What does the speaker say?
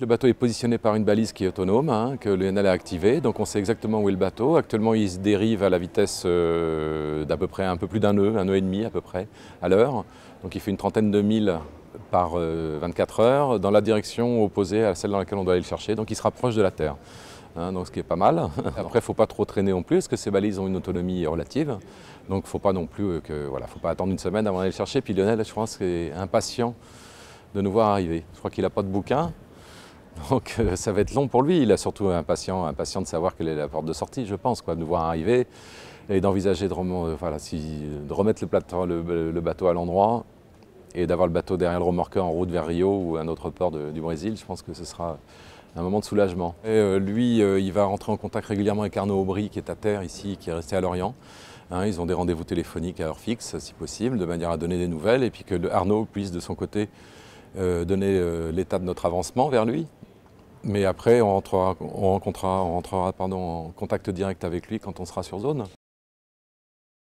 Le bateau est positionné par une balise qui est autonome, hein, que Lionel a activée, donc on sait exactement où est le bateau. Actuellement, il se dérive à la vitesse euh, d'à peu près un peu plus d'un nœud, un nœud et demi à peu près, à l'heure. Donc il fait une trentaine de milles par 24 euh, heures dans la direction opposée à celle dans laquelle on doit aller le chercher, donc il se rapproche de la Terre. Hein, donc ce qui est pas mal. Après, il ne faut pas trop traîner non plus, parce que ces balises ont une autonomie relative. Donc il ne faut pas non plus euh, voilà, faut pas attendre une semaine avant d'aller le chercher. Puis Lionel, je pense, est impatient de nous voir arriver. Je crois qu'il n'a pas de bouquin, donc euh, ça va être long pour lui. Il a surtout impatient, impatient de savoir quelle est la porte de sortie, je pense, quoi, de voir arriver et d'envisager de, euh, remettre le, bateau à l'endroit et d'avoir le bateau derrière le remorqueur en route vers Rio ou un autre port du Brésil. Je pense que ce sera un moment de soulagement. Et, euh, lui, il va rentrer en contact régulièrement avec Arnaud Aubry, qui est à terre ici, qui est resté à Lorient. Hein, ils ont des rendez-vous téléphoniques à heure fixe, si possible, de manière à donner des nouvelles et puis que Arnaud puisse, de son côté, donner l'état de notre avancement vers lui. Mais après, on rentrera, on on en contact direct avec lui quand on sera sur zone.